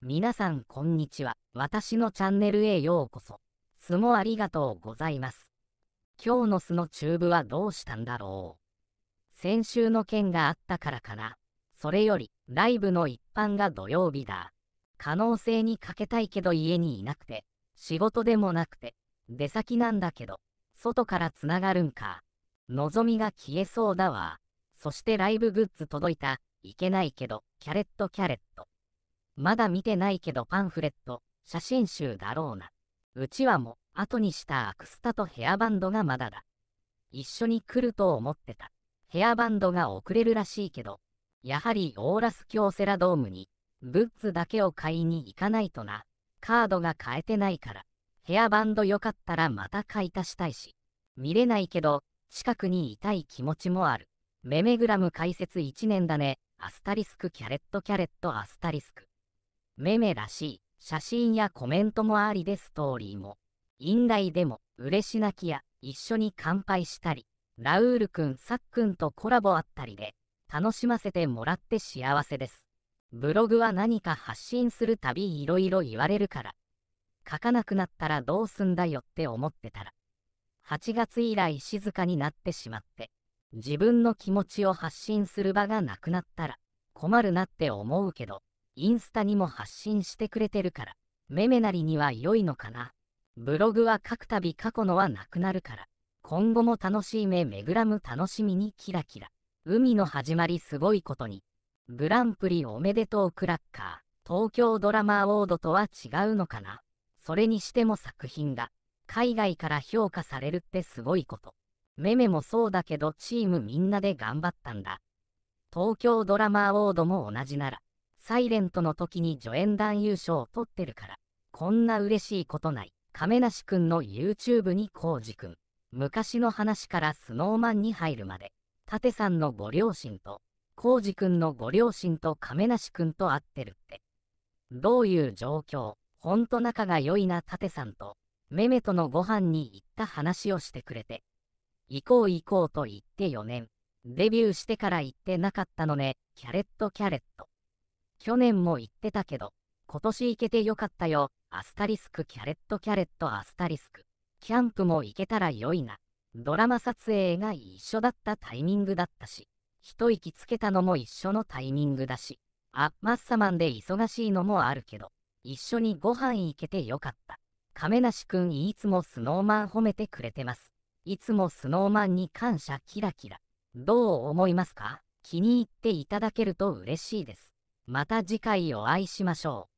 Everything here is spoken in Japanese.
皆さんこんにちは。私のチャンネルへようこそ。相撲ありがとうございます。今日の素のチューブはどうしたんだろう。先週の件があったからかな。それより、ライブの一般が土曜日だ。可能性にかけたいけど家にいなくて、仕事でもなくて、出先なんだけど、外からつながるんか。望みが消えそうだわ。そしてライブグッズ届いた、いけないけど、キャレットキャレット。まだ見てないけどパンフレット、写真集だろうな。うちはも、後にしたアクスタとヘアバンドがまだだ。一緒に来ると思ってた。ヘアバンドが遅れるらしいけど、やはりオーラス京セラドームに、グッズだけを買いに行かないとな。カードが買えてないから、ヘアバンドよかったらまた買い足したいし。見れないけど、近くにいたい気持ちもある。メメグラム解説1年だね。アスタリスクキャレットキャレットアスタリスク。めめらしい写真やコメントもありでストーリーも。院内でも嬉し泣きや一緒に乾杯したり、ラウールくんさっくんとコラボあったりで楽しませてもらって幸せです。ブログは何か発信するたびいろいろ言われるから、書かなくなったらどうすんだよって思ってたら、8月以来静かになってしまって、自分の気持ちを発信する場がなくなったら困るなって思うけど、インスタにも発信してくれてるから、メメなりには良いのかな。ブログは書くたび過去のはなくなるから、今後も楽しい目めぐらむ楽しみにキラキラ。海の始まりすごいことに。グランプリおめでとうクラッカー、東京ドラマアォードとは違うのかな。それにしても作品が、海外から評価されるってすごいこと。メメもそうだけどチームみんなで頑張ったんだ。東京ドラマアォードも同じなら、サイレントの時に助演団優勝を取ってるから、こんな嬉しいことない。亀梨くんの YouTube にウジくん。昔の話からスノーマンに入るまで、テさんのご両親と、ウジくんのご両親と亀梨くんと会ってるって。どういう状況ほんと仲が良いなテさんと、メメとのご飯に行った話をしてくれて。行こう行こうと言って4年。デビューしてから行ってなかったのね、キャレットキャレット。去年も言ってたけど、今年行けてよかったよ。アスタリスクキャレットキャレットアスタリスク。キャンプも行けたら良いな。ドラマ撮影が一緒だったタイミングだったし、一息つけたのも一緒のタイミングだし、あ、マッサマンで忙しいのもあるけど、一緒にご飯行けてよかった。亀梨くんいつもスノーマン褒めてくれてます。いつもスノーマンに感謝キラキラ。どう思いますか気に入っていただけると嬉しいです。また次回お会いしましょう。